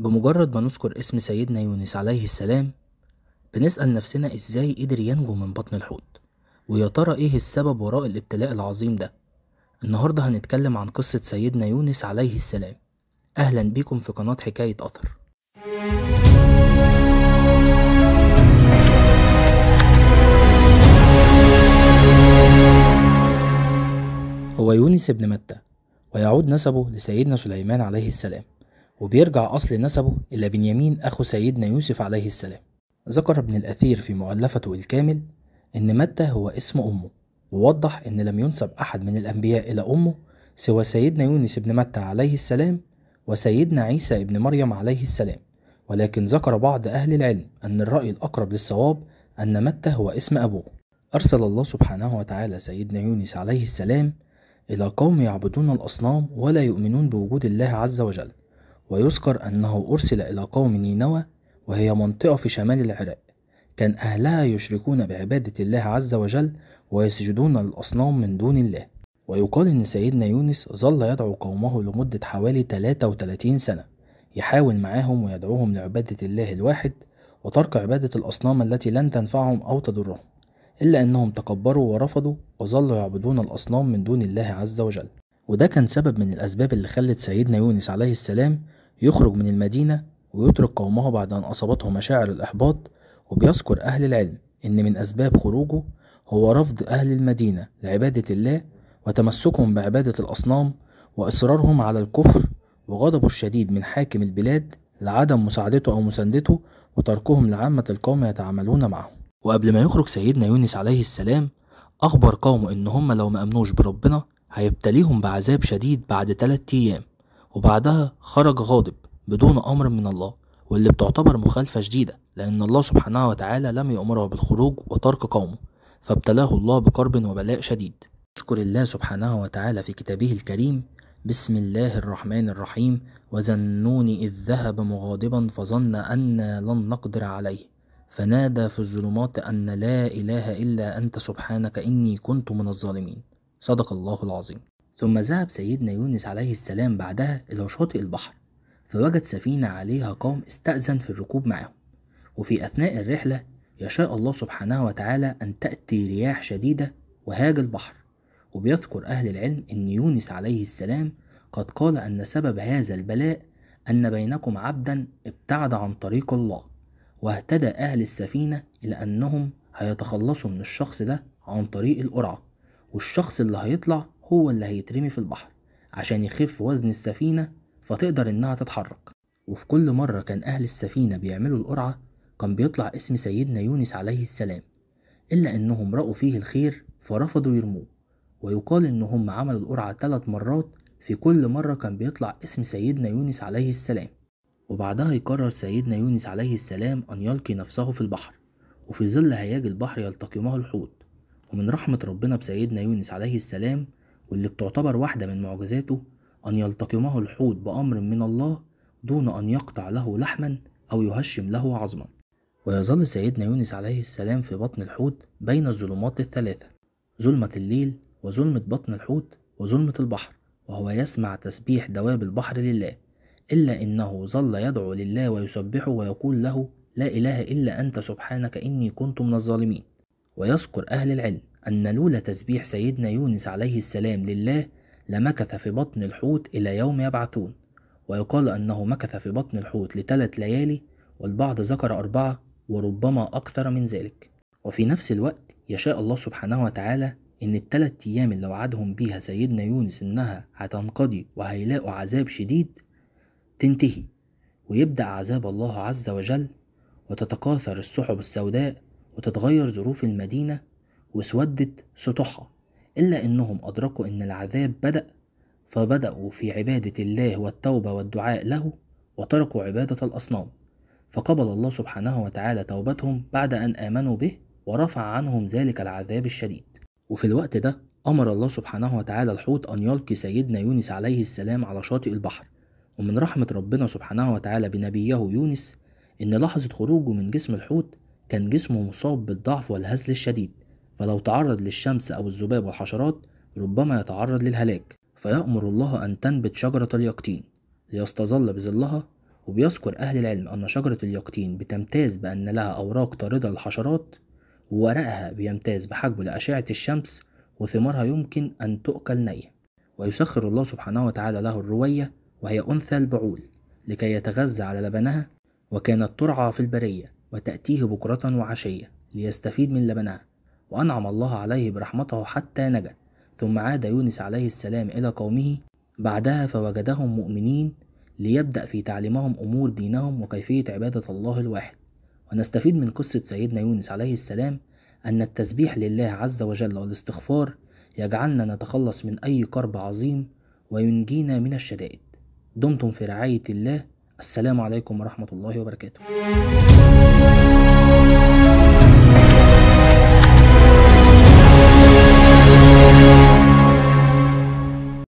بمجرد ما نذكر اسم سيدنا يونس عليه السلام بنسأل نفسنا إزاي قدر ينجو من بطن الحوت ويا ترى إيه السبب وراء الابتلاء العظيم ده النهاردة هنتكلم عن قصة سيدنا يونس عليه السلام أهلا بيكم في قناة حكاية أثر هو يونس ابن متى ويعود نسبه لسيدنا سليمان عليه السلام وبيرجع أصل نسبه إلى بنيامين أخو سيدنا يوسف عليه السلام ذكر ابن الأثير في مؤلفته الكامل إن متى هو اسم أمه ووضح إن لم ينسب أحد من الأنبياء إلى أمه سوى سيدنا يونس بن متى عليه السلام وسيدنا عيسى ابن مريم عليه السلام ولكن ذكر بعض أهل العلم أن الرأي الأقرب للصواب أن متى هو اسم أبوه أرسل الله سبحانه وتعالى سيدنا يونس عليه السلام إلى قوم يعبدون الأصنام ولا يؤمنون بوجود الله عز وجل ويذكر أنه أرسل إلى قوم نينوى وهي منطقة في شمال العراق كان أهلها يشركون بعبادة الله عز وجل ويسجدون للأصنام من دون الله ويقال إن سيدنا يونس ظل يدعو قومه لمدة حوالي 33 سنة يحاول معاهم ويدعوهم لعبادة الله الواحد وترك عبادة الأصنام التي لن تنفعهم أو تضرهم إلا أنهم تكبروا ورفضوا وظلوا يعبدون الأصنام من دون الله عز وجل وده كان سبب من الأسباب اللي خلت سيدنا يونس عليه السلام يخرج من المدينة ويترك قومه بعد أن أصابته مشاعر الإحباط وبيذكر أهل العلم إن من أسباب خروجه هو رفض أهل المدينة لعبادة الله وتمسكهم بعبادة الأصنام وإصرارهم على الكفر وغضبه الشديد من حاكم البلاد لعدم مساعدته أو مساندته وتركهم لعامة القوم يتعاملون معهم وقبل ما يخرج سيدنا يونس عليه السلام أخبر قومه إن هم لو ما أمنوش بربنا هيبتليهم بعذاب شديد بعد تلات أيام وبعدها خرج غاضب بدون أمر من الله واللي بتعتبر مخالفة شديدة لأن الله سبحانه وتعالى لم يأمره بالخروج وترك قومه فابتلاه الله بقرب وبلاء شديد يذكر الله سبحانه وتعالى في كتابه الكريم بسم الله الرحمن الرحيم وزنون إذ ذهب مغاضبا فظن أنا لن نقدر عليه فنادى في الظلمات أن لا إله إلا أنت سبحانك إني كنت من الظالمين صدق الله العظيم ثم ذهب سيدنا يونس عليه السلام بعدها إلى شاطئ البحر فوجد سفينة عليها قوم استأذن في الركوب معهم وفي أثناء الرحلة يشاء الله سبحانه وتعالى أن تأتي رياح شديدة وهاج البحر وبيذكر أهل العلم أن يونس عليه السلام قد قال أن سبب هذا البلاء أن بينكم عبدا ابتعد عن طريق الله واهتدى أهل السفينة إلى أنهم هيتخلصوا من الشخص ده عن طريق القرعة والشخص اللي هيطلع هو اللي هيترمي في البحر عشان يخف وزن السفينة فتقدر إنها تتحرك وفي كل مرة كان أهل السفينة بيعملوا القرعة كان بيطلع اسم سيدنا يونس عليه السلام إلا إنهم رأوا فيه الخير فرفضوا يرموه ويقال إنهم عملوا القرعة ثلاث مرات في كل مرة كان بيطلع اسم سيدنا يونس عليه السلام وبعدها يقرر سيدنا يونس عليه السلام أن يلقي نفسه في البحر وفي ظل هياج البحر يلتقمه الحوت ومن رحمة ربنا بسيدنا يونس عليه السلام واللي بتعتبر واحدة من معجزاته أن يلتقمه الحوت بأمر من الله دون أن يقطع له لحما أو يهشم له عظما ويظل سيدنا يونس عليه السلام في بطن الحوت بين الظلمات الثلاثة ظلمة الليل وظلمة بطن الحوت وظلمة البحر وهو يسمع تسبيح دواب البحر لله إلا إنه ظل يدعو لله ويسبحه ويقول له لا إله إلا أنت سبحانك إني كنت من الظالمين ويذكر أهل العلم أن لولا تسبيح سيدنا يونس عليه السلام لله لمكث في بطن الحوت إلى يوم يبعثون ويقال أنه مكث في بطن الحوت لثلاث ليالي والبعض ذكر أربعة وربما أكثر من ذلك وفي نفس الوقت يشاء الله سبحانه وتعالى إن الثلاث أيام اللي وعدهم بيها سيدنا يونس إنها هتنقضي وهيلاقوا عذاب شديد تنتهي ويبدأ عذاب الله عز وجل وتتكاثر السحب السوداء وتتغير ظروف المدينة واسودت سطوحها إلا أنهم أدركوا أن العذاب بدأ فبدأوا في عبادة الله والتوبة والدعاء له وتركوا عبادة الأصنام فقبل الله سبحانه وتعالى توبتهم بعد أن آمنوا به ورفع عنهم ذلك العذاب الشديد وفي الوقت ده أمر الله سبحانه وتعالى الحوت أن يلقي سيدنا يونس عليه السلام على شاطئ البحر ومن رحمة ربنا سبحانه وتعالى بنبيه يونس إن لحظة خروجه من جسم الحوت كان جسمه مصاب بالضعف والهزل الشديد فلو تعرض للشمس أو الذباب والحشرات ربما يتعرض للهلاك فيأمر الله أن تنبت شجرة اليقطين ليستظل بظلها وبيذكر أهل العلم أن شجرة اليقطين بتمتاز بأن لها أوراق طاردة للحشرات وورقها بيمتاز بحجبه لأشعة الشمس وثمارها يمكن أن تؤكل نية ويسخر الله سبحانه وتعالى له الروية وهي أنثى البعول لكي يتغذى على لبنها وكانت ترعى في البرية وتأتيه بكرة وعشية ليستفيد من لبنها وأنعم الله عليه برحمته حتى نجا ثم عاد يونس عليه السلام إلى قومه بعدها فوجدهم مؤمنين ليبدأ في تعليمهم أمور دينهم وكيفية عبادة الله الواحد ونستفيد من قصة سيدنا يونس عليه السلام أن التسبيح لله عز وجل والاستغفار يجعلنا نتخلص من أي كرب عظيم وينجينا من الشدائد دمتم في رعاية الله السلام عليكم ورحمة الله وبركاته